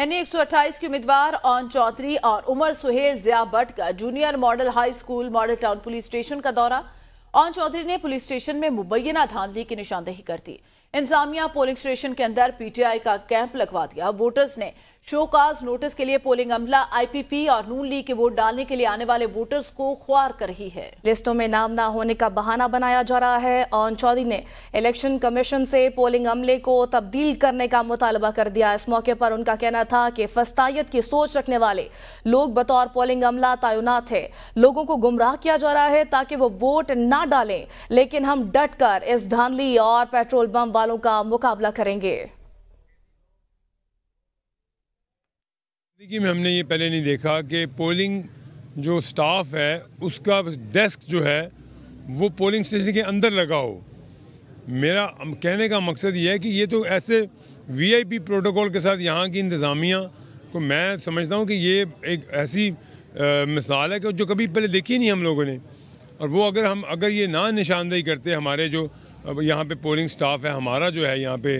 N एक के उम्मीदवार ऑन चौधरी और उमर सुहेल जिया भट्ट का junior model high school model town police station का दौरा ऑन चौधरी ने पुलिस स्टेशन में मुबैना धांधली की निशानदेही कर दी इंजामिया पोलिंग स्टेशन के अंदर पीटीआई का कैंप लगवा दिया वोटर्स ने शो काज नोटिस के लिए पोलिंग अमला आईपीपी और नून लीग के वोट डालने के लिए आने वाले वोटर्स को ख्वार कर रही है लिस्टों में नाम ना होने का बहाना बनाया जा रहा है और चौधरी ने इलेक्शन कमीशन से पोलिंग अमले को तब्दील करने का मुतालबा कर दिया इस मौके पर उनका कहना था कि फस्तायत की सोच रखने वाले लोग बतौर पोलिंग अमला तयनात है लोगों को गुमराह किया जा रहा है ताकि वो वोट ना डालें लेकिन हम डट इस धांधली और पेट्रोल पंप वालों का मुकाबला करेंगे देखिए हमने ये पहले नहीं देखा कि पोलिंग जो स्टाफ है उसका डेस्क जो है वो पोलिंग स्टेशन के अंदर लगा हो मेरा कहने का मकसद ये है कि ये तो ऐसे वीआईपी प्रोटोकॉल के साथ यहाँ की इंतज़ामिया को तो मैं समझता हूँ कि ये एक ऐसी आ, मिसाल है कि जो कभी पहले देखी नहीं हम लोगों ने और वो अगर हम अगर ये ना निशानदेही करते हमारे जो अब यहाँ पे पोलिंग स्टाफ है हमारा जो है यहाँ पे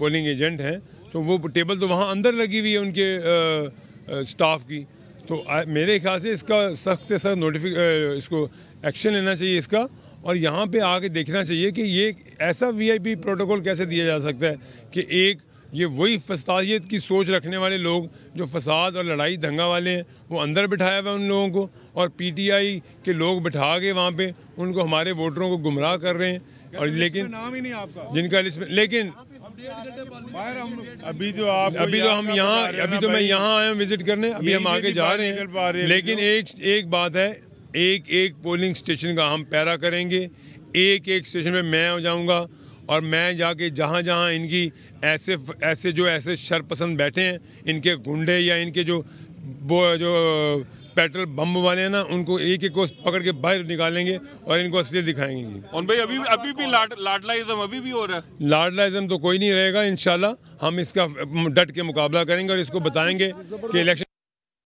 पोलिंग एजेंट हैं तो वो टेबल तो वहाँ अंदर लगी हुई है उनके स्टाफ की तो मेरे ख्याल से इसका सख्त से सख्त नोटिफिक इसको एक्शन लेना चाहिए इसका और यहाँ पे आके देखना चाहिए कि ये ऐसा वीआईपी प्रोटोकॉल कैसे दिया जा सकता है कि एक ये वही फसादियत की सोच रखने वाले लोग जो फसाद और लड़ाई दंगा वाले हैं वो अंदर बिठाया हुआ है उन लोगों को और पीटीआई के लोग बिठा के वहाँ पे उनको हमारे वोटरों को गुमराह कर रहे हैं और तो लेकिन नाम ही नहीं आपका जिनका लिस्ट में लेकिन अभी तो आप अभी तो हम यहाँ अभी तो मैं यहाँ आया हूँ विजिट करने अभी हम आगे जा रहे हैं लेकिन एक एक बात है एक एक पोलिंग स्टेशन का हम पैरा करेंगे एक एक स्टेशन पे मैं जाऊँगा और मैं जाके जहाँ जहाँ इनकी ऐसे ऐसे जो ऐसे शरपसंद बैठे हैं इनके गुंडे या इनके जो वो जो पेट्रोल बम वाले हैं ना उनको एक एक को पकड़ के बाहर निकालेंगे और इनको असली दिखाएंगे और भाई अभी अभी भी लाड, अभी भी हो रहा है लाडलाइजम तो कोई नहीं रहेगा इन हम इसका डट के मुकाबला करेंगे और इसको बताएंगे कि इलेक्शन